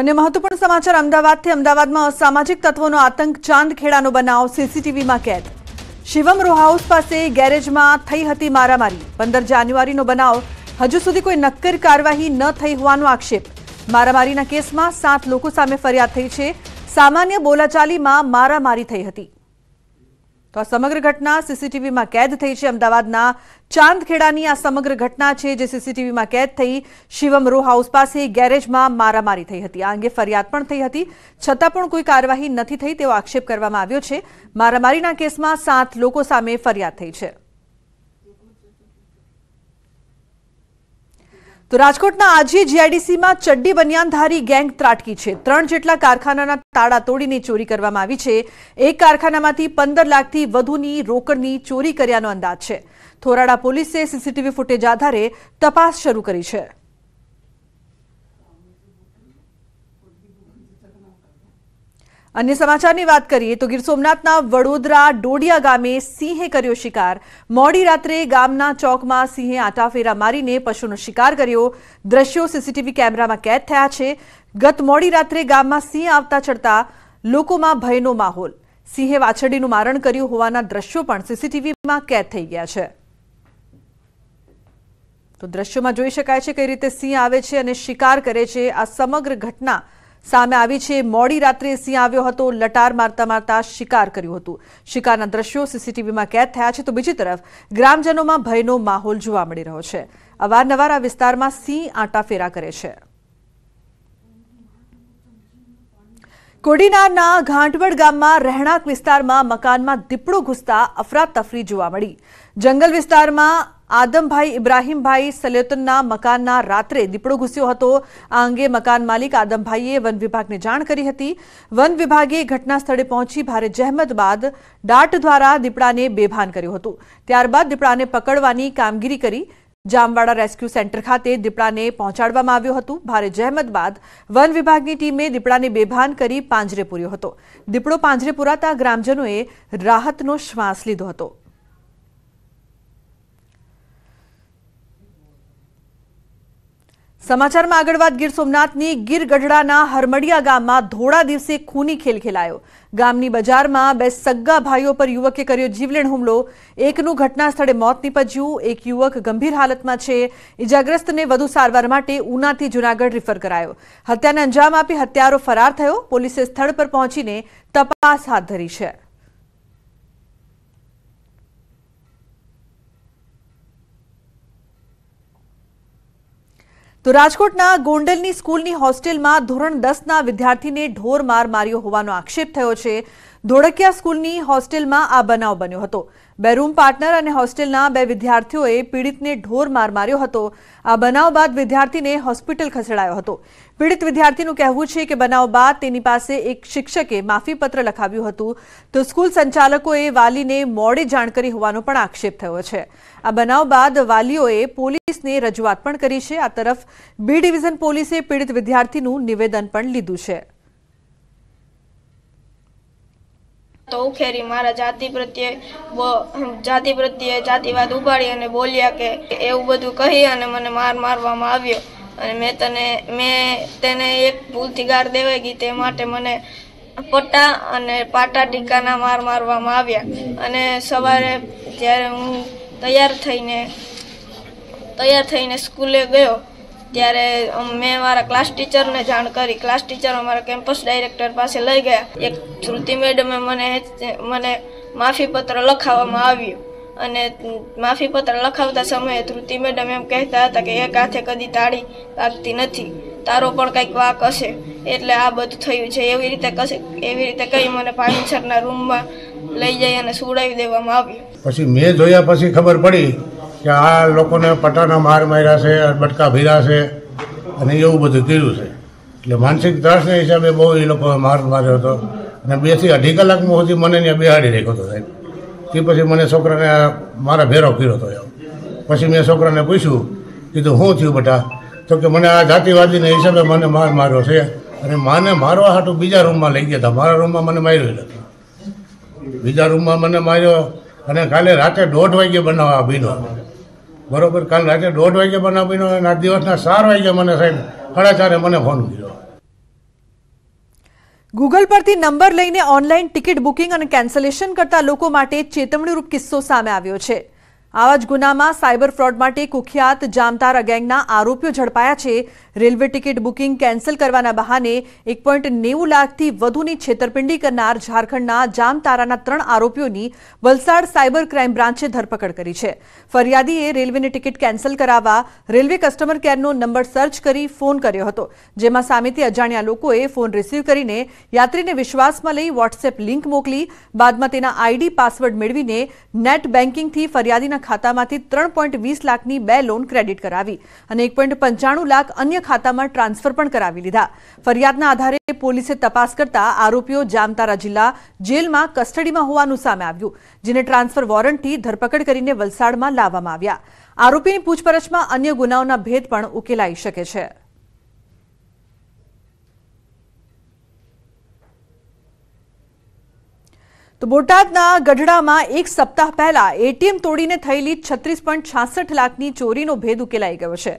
અન્ય મહત્વપૂર્ણ સમાચાર અમદાવાદથી અમદાવાદમાં અસામાજિક તત્વોનો આતંક ચાંદખેડાનો બનાવ સીસીટીવીમાં કેદ શિવમ રો હાઉસ પાસે ગેરેજમાં થઈ હતી મારામારી પંદર જાન્યુઆરીનો બનાવ હજુ સુધી કોઈ નક્કર કાર્યવાહી ન થઈ હોવાનો આક્ષેપ મારામારીના કેસમાં સાત લોકો સામે ફરિયાદ થઈ છે સામાન્ય બોલાચાલીમાં મારામારી થઈ હતી તો આ સમગ્ર ઘટના સીસીટીવીમાં કેદ થઈ છે અમદાવાદના ચાંદખેડાની આ સમગ્ર ઘટના છે જે સીસીટીવીમાં કેદ થઈ શિવમ રો હાઉસ પાસે ગેરેજમાં મારામારી થઈ હતી આ અંગે ફરિયાદ પણ થઈ હતી છતાં પણ કોઈ કાર્યવાહી નથી થઈ તેવો આક્ષેપ કરવામાં આવ્યો છે મારામારીના કેસમાં સાત લોકો સામે ફરિયાદ થઈ છે તો રાજકોટના આજે જીઆઈડીસીમાં ચડ્ડી બનિયાનધારી ગેંગ ત્રાટકી છે ત્રણ જેટલા કારખાનાના તાળા તોડીને ચોરી કરવામાં આવી છે એક કારખાનામાંથી પંદર લાખથી વધુની રોકડની ચોરી કર્યાનો અંદાજ છે થોરાડા પોલીસે સીસીટીવી ફૂટેજ આધારે તપાસ શરૂ કરી છે અન્ય સમાચારની વાત કરીએ તો ગીર સોમનાથના વડોદરા ડોડિયા ગામે સિંહે કર્યો શિકાર મોડી રાત્રે ગામના ચોકમાં સિંહે આટાફેરા મારીને પશુનો શિકાર કર્યો દ્રશ્યો સીસીટીવી કેમેરામાં કેદ થયા છે ગત મોડી રાત્રે ગામમાં સિંહ આવતા ચડતા લોકોમાં ભયનો માહોલ સિંહે વાછરડીનું મારણ કર્યું હોવાના દ્રશ્યો પણ સીસીટીવીમાં કેદ થઈ ગયા છે તો દ્રશ્યોમાં જોઈ શકાય છે કઈ રીતે સિંહ આવે છે અને શિકાર કરે છે આ સમગ્ર ઘટના સામે આવી છે મોડી રાત્રે સિંહ આવ્યો હતો લટાર મારતા મારતા શિકાર કર્યું હતું શિકારના દ્રશ્યો સીસીટીવીમાં કેદ થયા છે તો બીજી તરફ ગ્રામજનોમાં ભયનો માહોલ જોવા મળી રહ્યો છે અવારનવાર આ વિસ્તારમાં સિંહ આંટા ફેરા કરે છે કોડીનારના ઘાંટવડ ગામમાં રહેણાંક વિસ્તારમાં મકાનમાં દીપડો ઘૂસતા અફરાતફરી જોવા મળી જંગલ વિસ્તારમાં આદમભાઈ ઇબ્રાહીમભાઈ સલેતનના મકાનના રાત્રે દીપડો ઘૂસ્યો હતો આ અંગે મકાન માલિક આદમભાઈએ વન વિભાગને જાણ કરી હતી વન વિભાગે ઘટના સ્થળે પહોંચી ભારે જહેમત બાદ ડાટ દ્વારા દીપડાને બેભાન કર્યું હતું ત્યારબાદ દીપડાને પકડવાની કામગીરી કરી જામવાડા રેસ્ક્યુ સેન્ટર ખાતે દીપડાને પહોંચાડવામાં આવ્યું હતું ભારે જહેમત બાદ વન વિભાગની ટીમે દીપડાને બેભાન કરી પાંજરે પૂર્યો હતો દીપડો પાંજરે પુરાતા ગ્રામજનોએ રાહતનો શ્વાસ લીધો હતો સમાચારમાં આગળ વાત ગીર સોમનાથની ગીર ગઢડાના હરમડિયા ગામમાં ધોળા દિવસે ખૂની ખેલ ખેલાયો ગામની બજારમાં બે સગા ભાઈઓ પર યુવકે કર્યો જીવલેણ હુમલો એકનું ઘટના સ્થળે મોત નીપજ્યું એક યુવક ગંભીર હાલતમાં છે ઇજાગ્રસ્તને વધુ સારવાર માટે ઉનાથી જૂનાગઢ રિફર કરાયો હત્યાને અંજામ આપી હત્યારો ફરાર થયો પોલીસે સ્થળ પર પહોંચીને તપાસ હાથ ધરી છે તો રાજકોટના ગોંડલની સ્કૂલની હોસ્ટેલમાં ધોરણ દસના વિદ્યાર્થીને ઢોર માર માર્યો હોવાનો આક્ષેપ થયો છે ધોડક્યા સ્કૂલની હોસ્ટેલમાં આ બનાવ બન્યો હતો બેરૂમ પાર્ટનર અને હોસ્ટેલના બે વિદ્યાર્થીઓએ પીડિતને ઢોર માર માર્યો હતો આ બનાવ બાદ વિદ્યાર્થીને હોસ્પિટલ ખસેડાયો હતો પીડિત વિદ્યાર્થીનું કહેવું છે કે બનાવ બાદ તેની પાસે એક શિક્ષકે માફીપત્ર લખાવ્યું હતું તો સ્કૂલ સંચાલકોએ વાલીને મોડે જાણકારી હોવાનો પણ આક્ષેપ થયો છે આ બનાવ બાદ વાલીઓએ પોલીસને રજવાત પણ કરી છે આ તરફ બી ડિવિઝન પોલીસે પીડિત વિદ્યાર્થીનું નિવેદન પણ લીધું છે તો ઉખેરી મારા જાતિ પ્રત્યે જાતિ પ્રત્યે જાતિવાદ ઉપાડી અને બોલ્યા કે એવું બધું કહી અને મને માર મારવામાં આવ્યો અને મેં તને મેં તેને એક ભૂલથી ગાર દેવાઈ ગઈ તે માટે મને પટ્ટા અને પાટા ટીકાના માર મારવામાં આવ્યા અને સવારે જ્યારે હું તૈયાર થઈને તૈયાર થઈને સ્કૂલે ગયો ત્યારે મેં મારા ક્લાસ ટીચરને જાણ કરી ક્લાસ ટીચર અમારા કેમ્પસ ડાયરેક્ટર પાસે લઈ ગયા એક શ્રુતિ મેડમે મને મને માફીપત્ર લખાવવામાં આવ્યું અને માફીપત્ર લખાવતા સમયે ધૃતિ મેડમ એમ કહેતા હતા કે એક હાથે કદી તાળી લાગતી નથી તારો પણ કંઈક વાક હશે એટલે આ બધું થયું છે એવી રીતે કશે એવી રીતે કહી મને પાણીસરના રૂમમાં લઈ જઈ અને સુડાવી દેવામાં આવ્યું પછી મેં જોયા પછી ખબર પડી કે આ લોકોને પટાના માર માર્યા છે બટકા ભીરા છે અને એવું બધું કર્યું છે એટલે માનસિક ત્રાસના હિસાબે બહુ એ લોકોએ માર માર્યો હતો અને બેથી અઢી કલાકમાં સુધી મને ત્યાં બેહાડી રાખ્યો હતો સાહેબ તે પછી મને છોકરાને મારા ભેરો કર્યો હતો એમ પછી મેં છોકરાને પૂછ્યું કીધું શું થયું બેટા તો કે મને આ જાતિવાદીના હિસાબે મને માર માર્યો છે અને માને મારવા હાટું બીજા રૂમમાં લઈ ગયા હતા મારા રૂમમાં મને માર્યો નથી બીજા રૂમમાં મને માર્યો અને કાલે રાતે દોઢ વાગે બનાવવા ભીનો બરોબર કાલ રાતે દોઢ વાગે મને આપીને આજ દિવસના ચાર વાગે મને સાહેબ સાડા મને ફોન કર્યો ગૂગલ પરથી નંબર લઈને ઓનલાઈન ટિકિટ બુકિંગ અને કેન્સલેશન કરતા લોકો માટે ચેતવણીરૂપ કિસ્સો સામે આવ્યો છે આવા જ ગુનામાં સાયબર ફ્રોડ માટે કુખ્યાત જામતારા ગેંગના આરોપીઓ ઝડપાયા છે રેલવે ટિકિટ બુકિંગ કેન્સલ કરવાના બહાને એક પોઈન્ટ નેવું લાખથી વધુની છેતરપિંડી કરનાર ઝારખંડના જામતારાના ત્રણ આરોપીઓની વલસાડ સાયબર ક્રાઇમ બ્રાન્ચે ધરપકડ કરી છે ફરિયાદીએ રેલવેની ટિકિટ કેન્સલ કરાવવા રેલવે કસ્ટમર કેરનો નંબર સર્ચ કરી ફોન કર્યો હતો જેમાં સામેથી અજાણ્યા લોકોએ ફોન રિસીવ કરીને યાત્રીને વિશ્વાસમાં લઈ વોટ્સએપ લિંક મોકલી બાદમાં તેના આઈડી પાસવર્ડ મેળવીને નેટ બેન્કિંગથી ફરિયાદીના ખાતામાંથી ત્રણ પોઈન્ટ વીસ લાખની બે લોન ક્રેડિટ કરાવી અને એક પોઈન્ટ પંચાણું લાખ અન્ય ખાતામાં ટ્રાન્સફર પણ કરાવી લીધા ફરિયાદના આધારે પોલીસે તપાસ કરતા આરોપીઓ જામતારા જિલ્લા જેલમાં કસ્ટડીમાં હોવાનું સામે આવ્યું જેને ટ્રાન્સફર વોરંટથી ધરપકડ કરીને વલસાડમાં લાવવામાં આવ્યા આરોપીની પૂછપરછમાં અન્ય ગુનાઓના ભેદ પણ ઉકેલાઈ શકે છે તો બોટાદના ગઢડામાં એક સપ્તાહ પહેલા એટીએમ તોડીને થયેલી છત્રીસ પોઈન્ટ છાસઠ લાખની ચોરીનો ભેદ ઉકેલાઈ ગયો છે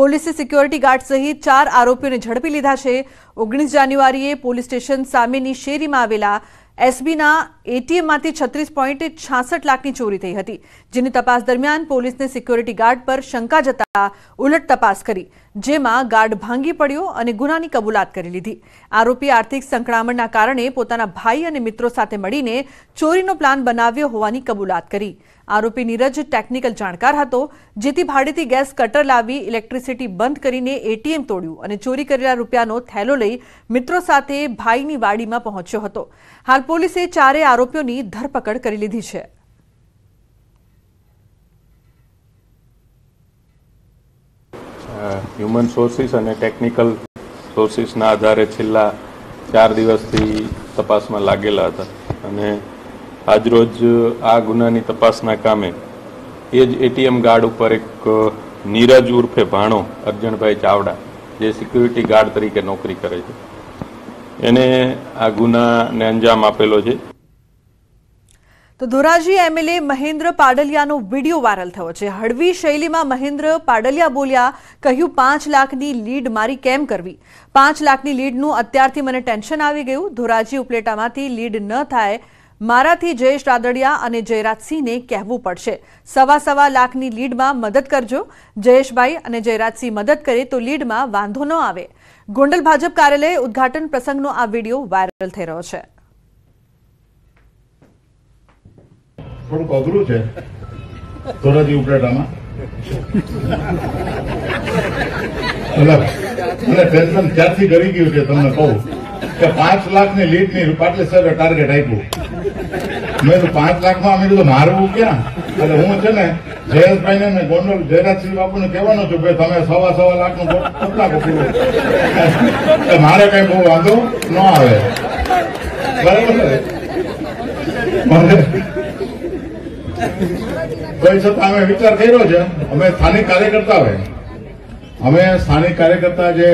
પોલીસે સિક્યોરિટી ગાર્ડ સહિત ચાર આરોપીઓને ઝડપી લીધા છે ઓગણીસ જાન્યુઆરીએ પોલીસ સ્ટેશન સામેની શેરીમાં આવેલા એસબીના એટીએમમાંથી છત્રીસ પોઈન્ટ છાસઠ લાખની ચોરી થઈ હતી જેની તપાસ દરમિયાન પોલીસને સિક્યોરિટી ગાર્ડ પર શંકા જતા ઉલટ તપાસ કરી જેમાં ગાર્ડ ભાંગી પડ્યો અને ગુનાની કબૂલાત કરી લીધી આરોપી આર્થિક સંકળામણના કારણે પોતાના ભાઈ અને મિત્રો સાથે મળીને ચોરીનો પ્લાન બનાવ્યો હોવાની કબૂલાત કરી આરોપી નીરજ ટેકનિકલ જાણકાર હતો જેથી ભાડેથી ગેસ કટર લાવી ઇલેક્ટ્રિસિટી બંધ કરીને એટીએમ તોડ્યું અને ચોરી કરેલા રૂપિયાનો થેલો લઈ મિત્રો સાથે ભાઈની વાડીમાં પહોંચ્યો હતો હાલ પોલીસે ચારે આરોપીઓની ધરપકડ કરી લીધી છે હ્યુમન સોર્સિસ અને ટેકનિકલ સોર્સિસના આધારે છેલ્લા ચાર દિવસથી તપાસમાં લાગેલા હતા અને આજરોજ આ ગુનાની તપાસના કામે એ જ એટીએમ ગાર્ડ ઉપર એક નીરજ ઉર્ફે ભાણો અર્જણભાઈ ચાવડા જે સિક્યુરિટી ગાર્ડ તરીકે નોકરી કરે છે એને આ ગુનાને અંજામ આપેલો છે તો ધોરાજી એમએલએ મહેન્દ્ર પાડલિયાનો વિડીયો વાયરલ થયો છે હળવી શૈલીમાં મહેન્દ્ર પાડલિયા બોલ્યા કહ્યું પાંચ લાખની લીડ મારી કેમ કરવી પાંચ લાખની લીડનું અત્યારથી મને ટેન્શન આવી ગયું ધોરાજી ઉપલેટામાંથી લીડ ન થાય મારાથી જયેશ રાદડિયા અને જયરાજસિંહને કહેવું પડશે સવા સવા લાખની લીડમાં મદદ કરજો જયેશભાઈ અને જયરાજસિંહ મદદ કરે તો લીડમાં વાંધો ન આવે ગોંડલ ભાજપ કાર્યાલયે ઉદઘાટન પ્રસંગનો આ વિડીયો વાયરલ થઈ રહ્યો છે થોડુંક અઘરું છે ધોરાજી ઉપલેટામાં મને પેન્શન ક્યાંથી કરી ગયું છે તમને કહું કે પાંચ લાખ ની લીડ ની પાટલે સર ટાર્ગેટ આપ્યું મેં કીધું પાંચ લાખમાં અમે કીધું મારવું ક્યાં એટલે હું છે ને જયેશભાઈ ને ગોંડલ જયરાજસિંહ બાપુને કહેવાનો છું કે તમે સવા સવા લાખનું નાખો પૂરું મારે કઈ બહુ વાંધો ન આવે બરાબર કોઈ છતાં અમે વિચાર કર્યો છે અમે સ્થાનિક કાર્યકર્તા હોય અમે સ્થાનિક કાર્યકર્તા જે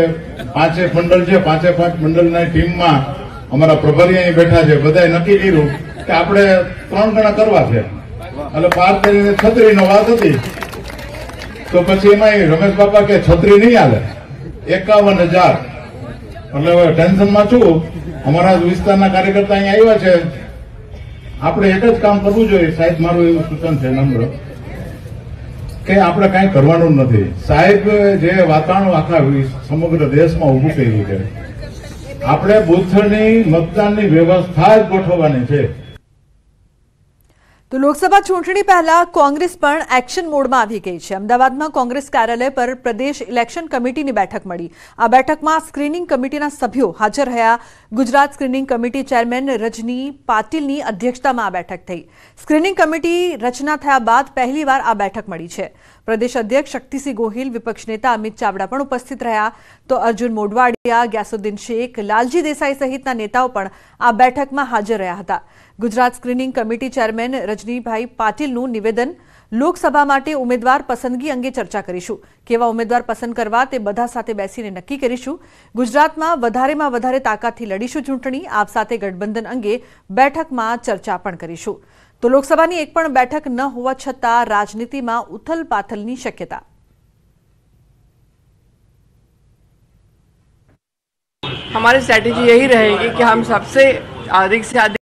પાંચે મંડળ છે પાંચે પાંચ મંડળની ટીમમાં અમારા પ્રભારી અહીં બેઠા છે બધાએ નક્કી કર્યું કે આપણે ત્રણ ગણા કરવા છે એટલે બાર કરીને છત્રીનો વાત હતી તો પછી એમાં રમેશ બાપા કે છત્રી નહીં હાલે એકાવન હજાર એટલે હવે ટેન્શનમાં છું અમારા વિસ્તારના કાર્યકર્તા અહીંયા આવ્યા છે આપણે એક જ કામ કરવું જોઈએ સાહેબ મારું એવું સૂચન છે નમ્ર કે આપણે કાંઈ કરવાનું નથી સાહેબ જે વાતાવરણ આખા સમગ્ર દેશમાં ઊભું કર્યું છે આપણે બુથની મતદાનની વ્યવસ્થા જ ગોઠવવાની છે તો લોકસભા ચૂંટણી પહેલા કોંગ્રેસ પણ એક્શન મોડમાં આવી ગઈ છે અમદાવાદમાં કોંગ્રેસ કાર્યાલય પર પ્રદેશ ઇલેક્શન કમિટીની બેઠક મળી આ બેઠકમાં સ્ક્રીનિંગ કમિટીના સભ્યો હાજર રહ્યા Gujarat screening committee chairman Rajni પાટીલની અધ્યક્ષતામાં આ બેઠક થઈ સ્ક્રીનિંગ કમિટી રચના થયા બાદ પહેલીવાર આ બેઠક મળી છે प्रदेश अध्यक्ष शक्तिसी गोहिल विपक्ष नेता अमित चावडा पण उपस्थित રહ્યા તો अर्जुन મોડવાડિયા ગ્યાસુદિન શેખ લાલજી દેસાઈ સહિતના નેતાઓ પણ આ બેઠકમાં હાજર રહ્યા હતા Gujarat screening committee chairman Rajnibhai પાટીલનું નિવેદન લોકસભા માટે ઉમેદવાર પસંદગી અંગે ચર્ચા કરીશું કેવા ઉમેદવાર પસંદ કરવા તે બધા સાથે બેસીને નક્કી કરીશું ગુજરાતમાં વધારેમાં વધારે તાકાથી લડીશું ચૂંટણી આપ સાથે ગઠબંધન અંગે બેઠકમાં ચર્ચા પણ કરીશું તો લોકસભાની એક પણ બેઠક ન હોવા છતાં રાજનીતિમાં ઉથલ પાથલની શક્યતા हमारी स्ट्रैटेजी यही रहेगी कि हम सबसे अधिक से अधिक